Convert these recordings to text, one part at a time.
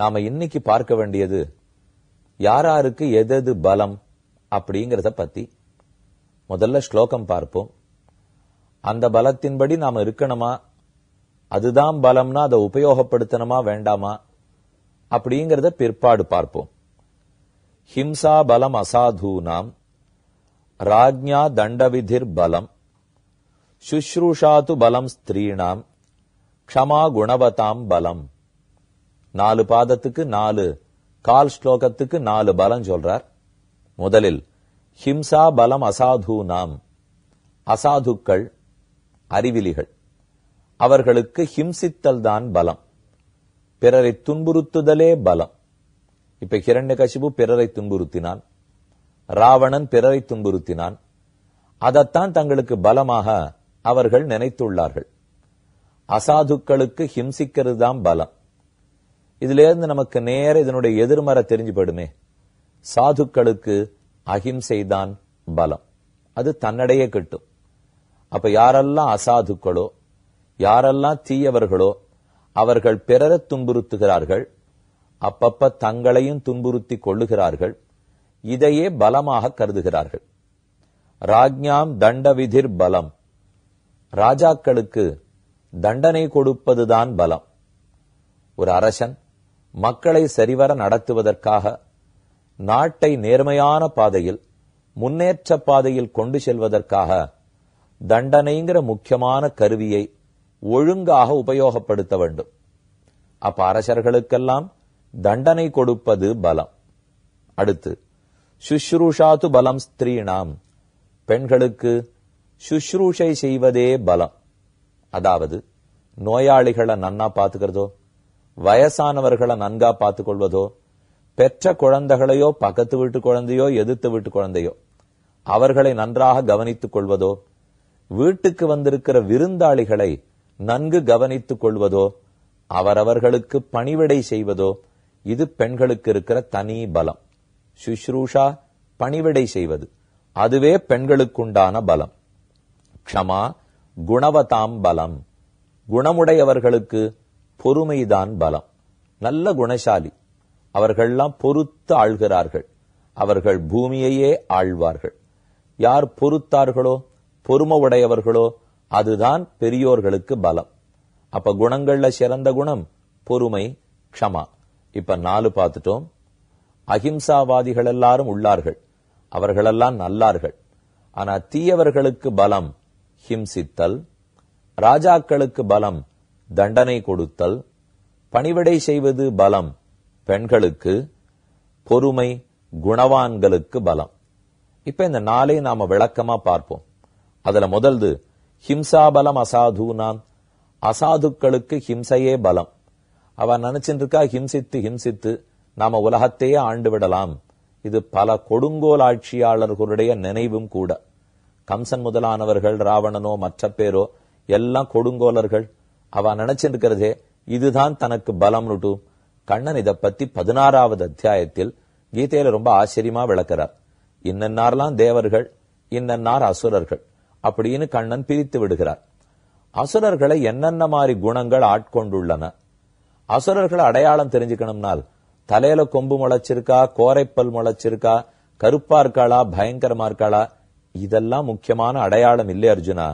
நாம இன்னைக்கு பார்க்க வேண்டியது யாராருக்கு எதது பலம் அப்படிங்கிறத பத்தி முதல்ல ஸ்லோகம் பார்ப்போம் அந்த பலத்தின்படி நாம இருக்கணுமா அதுதான் பலம்னா அதை உபயோகப்படுத்தணுமா வேண்டாமா அப்படிங்கிறத பிற்பாடு பார்ப்போம் ஹிம்சா பலம் அசாதூனாம் ராஜ்யா தண்டவிதிர் பலம் சுஷ்ரூஷாது பலம் ஸ்திரீணாம் க்ஷமா குணவதாம் பலம் நாலு பாதத்துக்கு நாலு கால் ஸ்லோகத்துக்கு நாலு பலம் சொல்றார் முதலில் ஹிம்சா பலம் அசாது நாம் அசாதுக்கள் அறிவிலிகள் அவர்களுக்கு ஹிம்சித்தல் தான் பலம் பிறரை துன்புறுத்துதலே பலம் இப்ப கிரண்ய கசிபு பிறரை துன்புறுத்தினான் ராவணன் பிறரை துன்புறுத்தினான் அதைத்தான் தங்களுக்கு பலமாக அவர்கள் நினைத்துள்ளார்கள் அசாதுக்களுக்கு ஹிம்சிக்கிறது தான் பலம் இதிலேருந்து நமக்கு நேர இதனுடைய எதிர்மறை தெரிஞ்சுபடுமே சாதுக்களுக்கு அஹிம்சை தான் பலம் அது தன்னடையே கிட்டும் அப்ப யாரெல்லாம் அசாதுக்களோ யாரெல்லாம் தீயவர்களோ அவர்கள் பிறர துன்புறுத்துகிறார்கள் அப்பப்ப தங்களையும் துன்புறுத்தி கொள்ளுகிறார்கள் இதையே பலமாக கருதுகிறார்கள் ராஜ்ஞாம் தண்டவிதிர் பலம் ராஜாக்களுக்கு தண்டனை கொடுப்பதுதான் பலம் ஒரு அரசன் மக்களை சரிவர நடத்துவதற்காக நாட்டை நேர்மையான பாதையில் முன்னேற்ற பாதையில் கொண்டு செல்வதற்காக தண்டனைங்கிற முக்கியமான கருவியை ஒழுங்காக உபயோகப்படுத்த வேண்டும் அப்ப அரசர்களுக்கெல்லாம் தண்டனை கொடுப்பது பலம் அடுத்து சுஷ்ரூஷாத்து பலம் ஸ்திரீனாம் பெண்களுக்கு சுஷ்ரூஷை செய்வதே பலம் அதாவது நோயாளிகளை நன்னா பாத்துக்கிறதோ வயசானவர்களை நன்கா பார்த்துக் கொள்வதோ பெற்ற குழந்தைகளையோ பக்கத்து வீட்டு குழந்தையோ எதிர்த்து வீட்டு குழந்தையோ அவர்களை நன்றாக கவனித்துக் கொள்வதோ வீட்டுக்கு வந்திருக்கிற விருந்தாளிகளை நன்கு கவனித்துக் கொள்வதோ அவரவர்களுக்கு பணிவிடை செய்வதோ இது பெண்களுக்கு இருக்கிற தனி பலம் சுஷ்ரூஷா பணிவிடை செய்வது அதுவே பெண்களுக்குண்டான பலம் க்ஷமா குணவதாம் பலம் குணமுடையவர்களுக்கு பொறுமைதான் பலம் நல்ல குணசாலி அவர்கள்லாம் பொறுத்து ஆள்கிறார்கள் அவர்கள் பூமியையே ஆழ்வார்கள் யார் பொறுத்தார்களோ பொறுமை உடையவர்களோ அதுதான் பெரியோர்களுக்கு பலம் அப்ப குணங்கள்ல சிறந்த குணம் பொறுமை க்ஷமா இப்ப நாலு பார்த்துட்டோம் அஹிம்சாவாதிகள் எல்லாரும் உள்ளார்கள் அவர்களெல்லாம் நல்லார்கள் ஆனா தீயவர்களுக்கு பலம் ஹிம்சித்தல் ராஜாக்களுக்கு பலம் தண்டனை கொடுத்தல் பணிவிடை செய்வது பலம் பெண்களுக்கு பொறுமை குணவான்களுக்கு பலம் இப்ப இந்த நாளை நாம விளக்கமா பார்ப்போம் அதுல முதல்து ஹிம்சா பலம் நான் அசாதுக்களுக்கு ஹிம்சையே பலம் அவ நினைச்சிட்டு இருக்கா ஹிம்சித்து ஹிம்சித்து நாம உலகத்தையே ஆண்டு விடலாம் இது பல கொடுங்கோல் ஆட்சியாளர்களுடைய நினைவும் கூட கம்சன் முதலானவர்கள் ராவணனோ மற்ற பேரோ எல்லாம் கொடுங்கோலர்கள் அவ நினைச்சிருக்கிறதே இதுதான் தனக்கு பலம்னுட்டு கண்ணன் இதை பத்தி பதினாறாவது அத்தியாயத்தில் கீதையில ரொம்ப ஆச்சரியமா விளக்கிறார் இன்னன்னார்லாம் தேவர்கள் இன்னன்னார் அசுரர்கள் அப்படின்னு கண்ணன் பிரித்து விடுகிறார் அசுரர்களை என்னென்ன மாதிரி குணங்கள் ஆட்கொண்டுள்ளன அசுரர்களை அடையாளம் தெரிஞ்சுக்கணும்னால் தலையில கொம்பு முளைச்சிருக்கா கோரைப்பல் முளைச்சிருக்கா கருப்பா இருக்காளா பயங்கரமா இருக்காளா இதெல்லாம் முக்கியமான அடையாளம் இல்லை அர்ஜுனா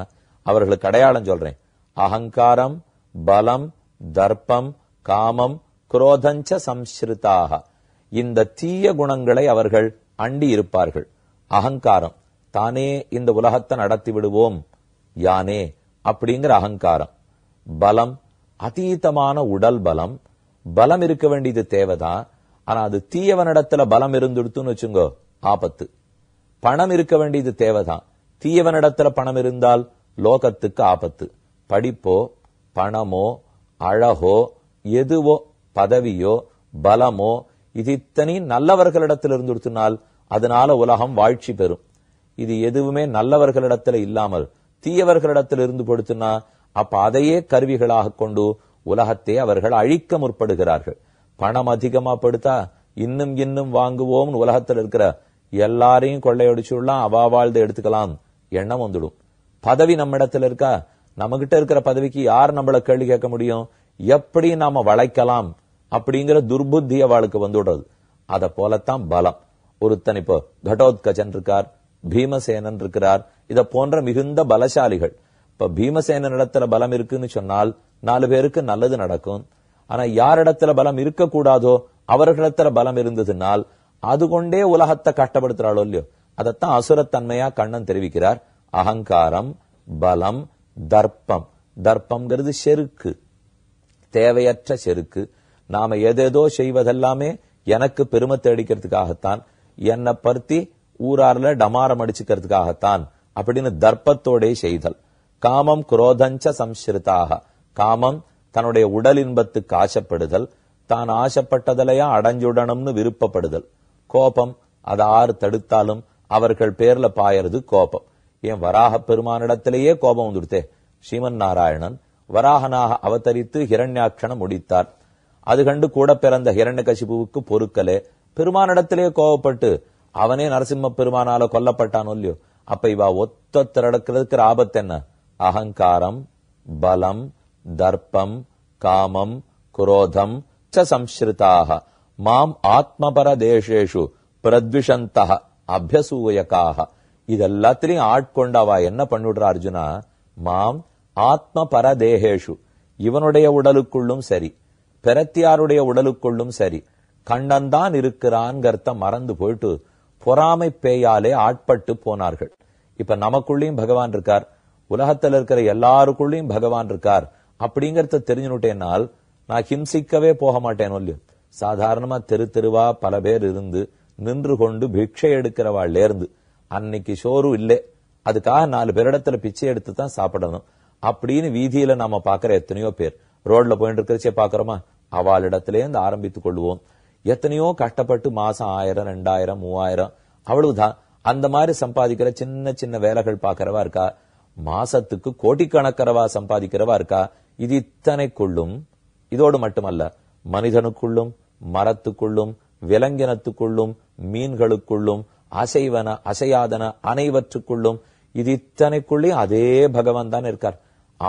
அவர்களுக்கு அடையாளம் சொல்றேன் அகங்காரம் பலம் தர்ப்பம் காமம் குரோதஞ்ச சம்ஸ்ருதாக இந்த தீய குணங்களை அவர்கள் அண்டி இருப்பார்கள் அகங்காரம் தானே இந்த உலகத்தை நடத்தி விடுவோம் யானே அப்படிங்கிற அகங்காரம் பலம் அதீதமான உடல் பலம் பலம் இருக்க வேண்டியது தேவைதான் ஆனா அது தீயவனிடத்துல பலம் இருந்துடுத்துன்னு வச்சுங்கோ ஆபத்து பணம் இருக்க வேண்டியது தேவைதான் தீயவனிடத்துல பணம் இருந்தால் லோகத்துக்கு ஆபத்து படிப்போ பணமோ அழகோ எதுவோ பதவியோ பலமோ இது இத்தனையும் நல்லவர்களிடத்திலிருந்து எடுத்தினால் அதனால உலகம் வாழ்ச்சி பெறும் இது எதுவுமே நல்லவர்களிடத்துல இல்லாமல் தீயவர்களிடத்தில் இருந்து படுத்துனா அப்ப அதையே கருவிகளாக கொண்டு உலகத்தை அவர்கள் அழிக்க முற்படுகிறார்கள் பணம் அதிகமா படுத்தா இன்னும் இன்னும் வாங்குவோம்னு உலகத்தில் இருக்கிற எல்லாரையும் கொள்ளையடிச்சுடலாம் அவா வாழ்ந்து எடுத்துக்கலாம் எண்ணம் வந்துடும் பதவி நம்மிடத்தில் இருக்கா நம்மகிட்ட இருக்கிற பதவிக்கு யார் நம்மள கேள்வி கேட்க முடியும் எப்படி நாம வளைக்கலாம் அப்படிங்கிற துர்புத்தி அவளுக்கு வந்துடுறது அத போலத்தான் பலம் ஒருத்தன் இப்போ கடோத்கஜன் இருக்கார் பீமசேனன் இருக்கிறார் இத போன்ற மிகுந்த பலசாலிகள் இப்ப பீமசேனன் இடத்துல பலம் இருக்குன்னு சொன்னால் நாலு பேருக்கு நல்லது நடக்கும் ஆனா யாரிடத்துல பலம் இருக்கக்கூடாதோ அவர்களிடத்துல பலம் இருந்ததுனால் அது கொண்டே உலகத்தை கட்டப்படுத்துறாளோ இல்லையோ அதைத்தான் அசுரத்தன்மையா கண்ணன் தெரிவிக்கிறார் அகங்காரம் பலம் தர்ப்பம் தர்ப்பம்ங்கிறது செருக்கு தேவையற்ற செருக்கு நாம எதேதோ செய்வதெல்லாமே எனக்கு பெருமை தேடிக்கிறதுக்காகத்தான் என்னை பருத்தி ஊரார்ல டமாரம் அடிச்சுக்கிறதுக்காகத்தான் அப்படின்னு தர்ப்பத்தோடே செய்தல் காமம் குரோதஞ்ச சம்ஸ்கிருதாக காமம் தன்னுடைய உடல் இன்பத்துக்கு ஆசைப்படுதல் தான் ஆசைப்பட்டதிலையா அடைஞ்சுடணும்னு விருப்பப்படுதல் கோபம் அதை ஆறு தடுத்தாலும் அவர்கள் பேர்ல பாயறது கோபம் என் வராக பெருமானிடத்திலேயே கோபம் வந்துடுத்தே ஸ்ரீமன் நாராயணன் வராகனாக அவதரித்து ஹிரண்யாட்சணம் முடித்தார் அது கண்டு கூட பிறந்த ஹிரண்ய கசிபுவுக்கு பொறுக்கலே பெருமானிடத்திலேயே கோபப்பட்டு அவனே நரசிம்ம பெருமானால கொல்லப்பட்டான் இல்லையோ அப்ப இவா ஒத்த திரடக்கிறதுக்கு ஆபத்து என்ன அகங்காரம் பலம் தர்ப்பம் காமம் குரோதம் ச சம்ஸ்ருதாக மாம் ஆத்மபர தேசேஷு பிரத்விஷந்த அபியசூயக்காக எல்லாத்திலையும் ஆட்கொண்டாவா என்ன பண்ணுடுறா அர்ஜுனா மாம் ஆத்ம பரதேகேஷு இவனுடைய உடலுக்குள்ளும் சரி பெரத்தியாருடைய உடலுக்குள்ளும் சரி கண்ணன் தான் இருக்கிறான்கிறத மறந்து போயிட்டு பொறாமை பேயாலே ஆட்பட்டு போனார்கள் இப்ப நமக்குள்ளேயும் பகவான் இருக்கார் உலகத்தில் இருக்கிற எல்லாருக்குள்ளேயும் பகவான் இருக்கார் அப்படிங்கறத தெரிஞ்சுட்டேனால் நான் ஹிம்சிக்கவே போக மாட்டேன் சாதாரணமா தெரு தெருவா பல பேர் இருந்து நின்று கொண்டு பிக்ஷை எடுக்கிறவாள் இருந்து அன்னைக்கு சோறும் இல்லை அதுக்காக நாலு பேரிடத்துல பிச்சை எடுத்து தான் சாப்பிடணும் அப்படின்னு வீதியில நாம பாக்குற எத்தனையோ பேர் ரோட்ல போயிட்டு இருக்கிறச்சே பாக்குறோமா இடத்திலே இந்த ஆரம்பித்துக் கொள்வோம் எத்தனையோ கஷ்டப்பட்டு மாசம் ஆயிரம் ரெண்டாயிரம் மூவாயிரம் அவ்வளவுதான் அந்த மாதிரி சம்பாதிக்கிற சின்ன சின்ன வேலைகள் பாக்கிறவா இருக்கா மாசத்துக்கு கோட்டிக்கணக்கிறவா சம்பாதிக்கிறவா இருக்கா இது இத்தனைக்குள்ளும் இதோடு மட்டுமல்ல மனிதனுக்குள்ளும் மரத்துக்குள்ளும் விலங்கினத்துக்குள்ளும் மீன்களுக்குள்ளும் அசைவன அசையாதன அனைவற்றுக்குள்ளும் இது இத்தனைக்குள்ளேயும் அதே பகவான் தான் இருக்கார்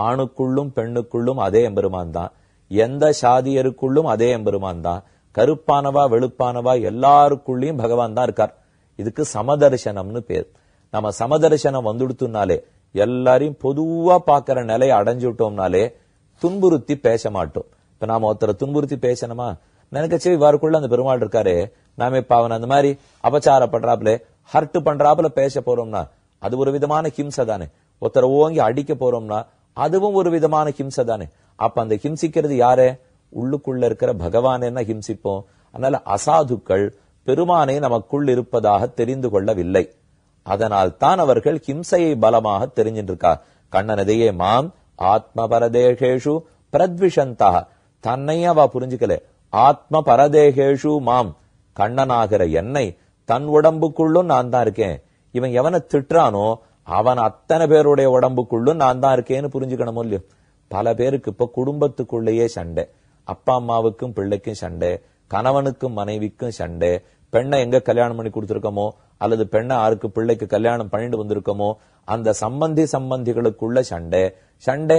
ஆணுக்குள்ளும் பெண்ணுக்குள்ளும் அதே எம்பெருமான் தான் எந்த சாதியருக்குள்ளும் அதே எம்பெருமான் தான் கருப்பானவா வெளுப்பானவா எல்லாருக்குள்ளயும் பகவான் தான் இருக்கார் இதுக்கு சமதர்சனம்னு பேர் நம்ம சமதர்சனம் வந்துடுத்துனாலே எல்லாரையும் பொதுவா பாக்குற நிலையை அடைஞ்சுட்டோம்னாலே துன்புறுத்தி பேச மாட்டோம் இப்ப நாம ஒருத்தரை துன்புறுத்தி பேசணுமா நினைக்கச்சு இவருக்குள்ள அந்த பெருமாள் இருக்காரு நாமே அவன் அந்த மாதிரி அபச்சாரம் ஹர்ட் பண்றாப்புல பேச போறோம்னா அது ஒரு விதமான ஹிம்சை தானே ஒருத்தரை ஓங்கி அடிக்க போறோம்னா அதுவும் ஒரு விதமான ஹிம்சை தானே அப்ப அந்த ஹிம்சிக்கிறது யாரே உள்ளுக்குள்ள இருக்கிற பகவான் என்ன ஹிம்சிப்போம் அதனால அசாதுக்கள் பெருமானை நமக்குள் இருப்பதாக தெரிந்து கொள்ளவில்லை அதனால் தான் அவர்கள் ஹிம்சையை பலமாக தெரிஞ்சின்றிருக்கா கண்ணனதையே மாம் பரதேஷு பிரத்விஷந்தா தன்னையே அவ புரிஞ்சுக்கல ஆத்ம பரதேகேஷு மாம் கண்ணனாகிற என்னை தன் உடம்புக்குள்ளும் நான் தான் இருக்கேன் இவன் எவனை திட்டுறானோ அவன் அத்தனை பேருடைய உடம்புக்குள்ளும் நான் தான் இருக்கேன்னு புரிஞ்சுக்கணும் இல்லையோ பல பேருக்கு இப்ப குடும்பத்துக்குள்ளேயே சண்டை அப்பா அம்மாவுக்கும் பிள்ளைக்கும் சண்டை கணவனுக்கும் மனைவிக்கும் சண்டை பெண்ணை எங்க கல்யாணம் பண்ணி கொடுத்துருக்கோமோ அல்லது பெண்ணை ஆருக்கு பிள்ளைக்கு கல்யாணம் பண்ணிட்டு வந்திருக்கோமோ அந்த சம்பந்தி சம்பந்திகளுக்குள்ள சண்டை சண்டை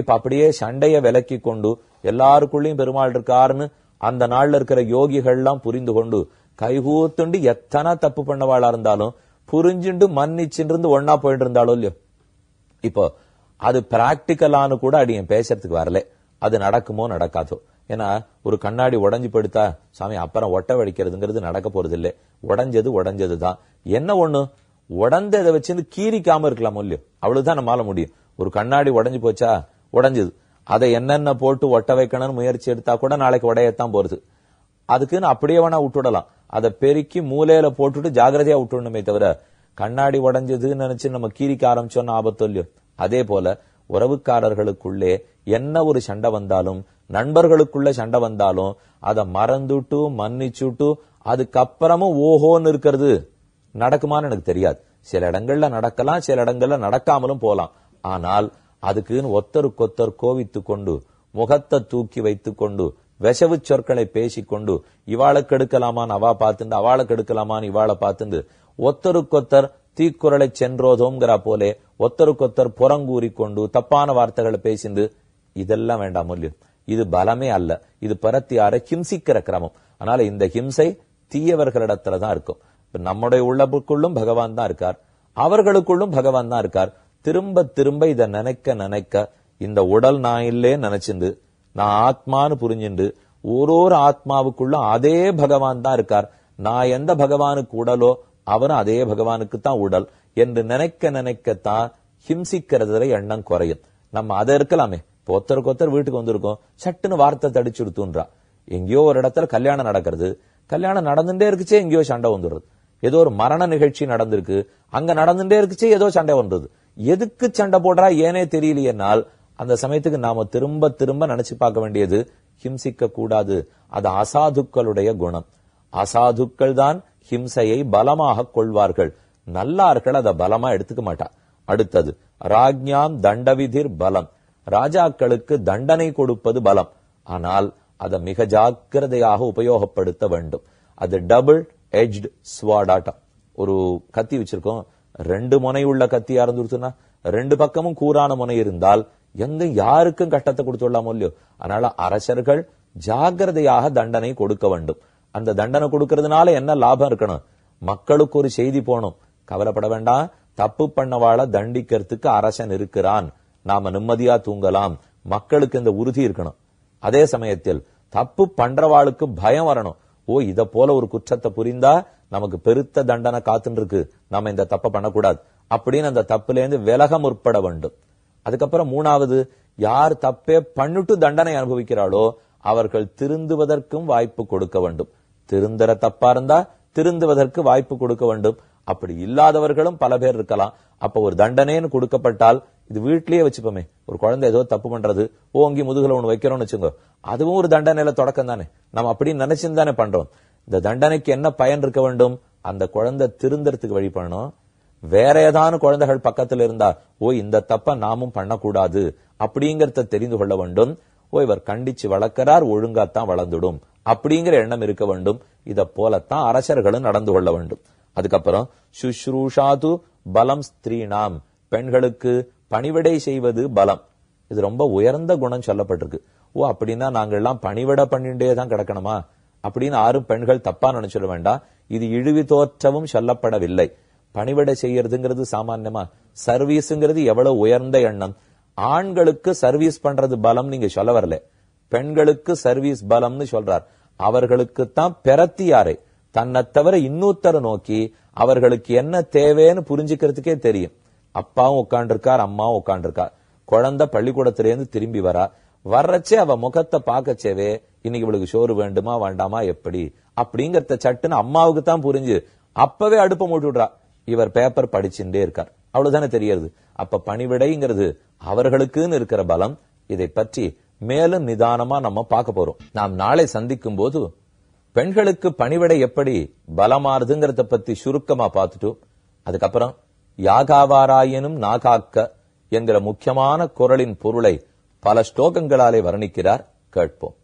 இப்ப அப்படியே சண்டைய விலக்கி கொண்டு எல்லாருக்குள்ளயும் பெருமாள் இருக்காருன்னு அந்த நாள்ல இருக்கிற யோகிகள்லாம் புரிந்து கொண்டு கைகூத்துண்டு எத்தனை தப்பு பண்ணவாளா இருந்தாலும் புரிஞ்சுண்டு மன்னிச்சுருந்து ஒன்னா போயிட்டு இருந்தாலும் இல்லையோ இப்போ அது பிராக்டிக்கலானு கூட என் பேசுறதுக்கு வரல அது நடக்குமோ நடக்காதோ ஏன்னா ஒரு கண்ணாடி உடஞ்சி படுத்தா சாமி அப்புறம் ஒட்ட வடிக்கிறதுங்கிறது நடக்க போறது இல்லை உடஞ்சது உடஞ்சது தான் என்ன ஒண்ணு உடந்ததை வச்சு கீரிக்காம இருக்கலாமோ இல்லையோ அவ்வளவுதான் நம்மளால முடியும் ஒரு கண்ணாடி உடஞ்சு போச்சா உடஞ்சது அதை என்னென்ன போட்டு ஒட்ட வைக்கணும்னு முயற்சி எடுத்தா கூட நாளைக்கு உடையத்தான் போறது அதுக்குன்னு அப்படியே வேணா விட்டுடலாம் அதை பெருக்கி மூலையில போட்டுட்டு ஜாகிரதையா விட்டுடணுமே தவிர கண்ணாடி உடஞ்சதுன்னு நினைச்சு நம்ம கீரிக்க ஆரம்பிச்சோம்னா ஆபத்து இல்லையோ அதே போல உறவுக்காரர்களுக்குள்ளே என்ன ஒரு சண்டை வந்தாலும் நண்பர்களுக்குள்ள சண்டை வந்தாலும் அதை மறந்துட்டு மன்னிச்சுட்டு அதுக்கப்புறமும் ஓஹோன்னு இருக்கிறது நடக்குமான்னு எனக்கு தெரியாது சில இடங்கள்ல நடக்கலாம் சில இடங்கள்ல நடக்காமலும் போலாம் ஆனால் அதுக்குன்னு ஒத்தருக்கொத்தர் கோவித்து கொண்டு முகத்தை தூக்கி வைத்து கொண்டு விஷவு சொற்களை பேசிக்கொண்டு இவாளுக்கு எடுக்கலாமான்னு அவா பார்த்துண்டு அவளுக்கு எடுக்கலாமான்னு இவாளை பார்த்துண்டு ஒத்தருக்கொத்தர் தீக்குறளை சென்றோதோங்கிறா போலே ஒத்தருக்கொத்தர் புறங்கூறி கொண்டு தப்பான வார்த்தைகளை பேசிந்து இதெல்லாம் வேண்டாம் மூல்யம் இது பலமே அல்ல இது பரத்தியாரை ஹிம்சிக்கிற கிரமம் அதனால இந்த ஹிம்சை தீயவர்களிடத்துல தான் இருக்கும் நம்முடைய உள்ளபுக்குள்ளும் பகவான் தான் இருக்கார் அவர்களுக்குள்ளும் பகவான் தான் இருக்கார் திரும்ப திரும்ப இதை நினைக்க நினைக்க இந்த உடல் நான் இல்லே நினைச்சிருந்து நான் ஆத்மான்னு புரிஞ்சுண்டு ஒரு ஒரு ஆத்மாவுக்குள்ள அதே பகவான் தான் இருக்கார் நான் எந்த பகவானுக்கு உடலோ அவர் அதே பகவானுக்கு தான் உடல் என்று நினைக்க நினைக்கத்தான் ஹிம்சிக்கிறதுல எண்ணம் குறையும் நம்ம அதை இருக்கலாமே இப்போ ஒருத்தருக்கு ஒருத்தர் வீட்டுக்கு வந்திருக்கோம் சட்டுன்னு வார்த்தை தடிச்சு எடுத்துன்றா எங்கேயோ ஒரு இடத்துல கல்யாணம் நடக்கிறது கல்யாணம் நடந்துட்டே இருக்குச்சே எங்கேயோ சண்டை வந்துடுறது ஏதோ ஒரு மரண நிகழ்ச்சி நடந்திருக்கு அங்க நடந்துட்டே இருக்குச்சே ஏதோ சண்டை வந்துடுது எதுக்கு சண்டை போடுறா ஏனே தெரியலையனால் அந்த சமயத்துக்கு நாம திரும்ப திரும்ப நினைச்சு பார்க்க வேண்டியது ஹிம்சிக்க கூடாது அது அசாதுக்களுடைய குணம் அசாதுக்கள் தான் ஹிம்சையை பலமாக கொள்வார்கள் நல்லார்கள் அதை பலமா எடுத்துக்க மாட்டா அடுத்தது ராஜ்யாம் தண்டவிதிர் பலம் ராஜாக்களுக்கு தண்டனை கொடுப்பது பலம் ஆனால் அதை மிக ஜாக்கிரதையாக உபயோகப்படுத்த வேண்டும் அது டபுள் எஜ்ட் ஸ்வாடாட்டம் ஒரு கத்தி வச்சிருக்கோம் ரெண்டு முனையுள்ள கத்தி இருந்துருச்சுன்னா ரெண்டு பக்கமும் கூறான முனை இருந்தால் எங்க யாருக்கும் கட்டத்தை கொடுத்துடலாமோ இல்லையோ அதனால அரசர்கள் ஜாகிரதையாக தண்டனை கொடுக்க வேண்டும் அந்த தண்டனை கொடுக்கறதுனால என்ன லாபம் இருக்கணும் மக்களுக்கு ஒரு செய்தி போகணும் கவலைப்பட வேண்டாம் தப்பு பண்ணவாழ தண்டிக்கிறதுக்கு அரசன் இருக்கிறான் நாம நிம்மதியா தூங்கலாம் மக்களுக்கு இந்த உறுதி இருக்கணும் அதே சமயத்தில் தப்பு பண்றவாளுக்கு பயம் வரணும் ஓ இத போல ஒரு குற்றத்தை புரிந்தா நமக்கு பெருத்த தண்டனை காத்துட்டு இருக்கு நம்ம இந்த தப்பை பண்ணக்கூடாது அப்படின்னு அந்த தப்புல இருந்து விலக முற்பட வேண்டும் அதுக்கப்புறம் மூணாவது யார் தப்பே பண்ணிட்டு தண்டனை அனுபவிக்கிறாளோ அவர்கள் திருந்துவதற்கும் வாய்ப்பு கொடுக்க வேண்டும் திருந்தர தப்பா இருந்தா திருந்துவதற்கு வாய்ப்பு கொடுக்க வேண்டும் அப்படி இல்லாதவர்களும் பல பேர் இருக்கலாம் அப்ப ஒரு தண்டனைன்னு கொடுக்கப்பட்டால் இது வீட்லயே வச்சுப்போமே ஒரு குழந்தை ஏதோ தப்பு பண்றது ஓங்கி முதுகுல ஒண்ணு வைக்கிறோம்னு வச்சுக்கோ அதுவும் ஒரு தண்டனையில தொடக்கம் தானே நம்ம அப்படின்னு நினைச்சுன்னு தானே பண்றோம் இந்த தண்டனைக்கு என்ன பயன் இருக்க வேண்டும் அந்த குழந்தை திருந்தறதுக்கு வழி பண்ணணும் வேற ஏதாவது குழந்தைகள் பக்கத்தில் இருந்தா ஓ இந்த தப்ப நாமும் பண்ணக்கூடாது அப்படிங்கறத தெரிந்து கொள்ள வேண்டும் ஓ இவர் கண்டிச்சு வளர்க்கிறார் ஒழுங்காத்தான் வளர்ந்துடும் அப்படிங்கிற எண்ணம் இருக்க வேண்டும் இத போலத்தான் அரசர்களும் நடந்து கொள்ள வேண்டும் அதுக்கப்புறம் சுஷ்ரூஷாது பலம் ஸ்திரீனாம் பெண்களுக்கு பணிவிடை செய்வது பலம் இது ரொம்ப உயர்ந்த குணம் சொல்லப்பட்டிருக்கு ஓ அப்படின்னா எல்லாம் பணிவிட பண்ணிண்டே தான் கிடக்கணுமா அப்படின்னு யாரும் பெண்கள் தப்பா நினைச்சிட வேண்டாம் இது இழுவி தோற்றவும் சொல்லப்படவில்லை பணிவிட செய்யறதுங்கிறது சாமான்யமா சர்வீஸ்ங்கிறது எவ்வளவு உயர்ந்த எண்ணம் ஆண்களுக்கு சர்வீஸ் பண்றது பலம் நீங்க சொல்ல வரல பெண்களுக்கு சர்வீஸ் பலம்னு சொல்றார் அவர்களுக்குத்தான் பெறத்தியாரை தன்னை தவிர இன்னொருத்தரை நோக்கி அவர்களுக்கு என்ன தேவைன்னு புரிஞ்சுக்கிறதுக்கே தெரியும் அப்பாவும் உட்காண்டிருக்கார் அம்மாவும் உட்காண்டிருக்கார் குழந்தை பள்ளிக்கூடத்திலேருந்து திரும்பி வரா வர்றச்சே அவ முகத்தை பார்க்கச்சேவே இன்னைக்கு இவளுக்கு சோறு வேண்டுமா வேண்டாமா எப்படி அப்படிங்கறத சட்டுன்னு அம்மாவுக்கு தான் புரிஞ்சு அப்பவே அடுப்ப மூட்டு விடுறா இவர் பேப்பர் படிச்சுட்டே இருக்கார் அவ்வளவுதானே தெரியறது அப்ப பணிவிடைங்கிறது அவர்களுக்குன்னு இருக்கிற பலம் இதை பற்றி மேலும் நிதானமா நம்ம பார்க்க போறோம் நாம் நாளை சந்திக்கும் போது பெண்களுக்கு பணிவிடை எப்படி பலமாறுதுங்கிறத பத்தி சுருக்கமா பார்த்துட்டோம் அதுக்கப்புறம் யாகாவாராயினும் நாகாக்க என்கிற முக்கியமான குரலின் பொருளை பல ஸ்லோகங்களாலே வர்ணிக்கிறார் கேட்போம்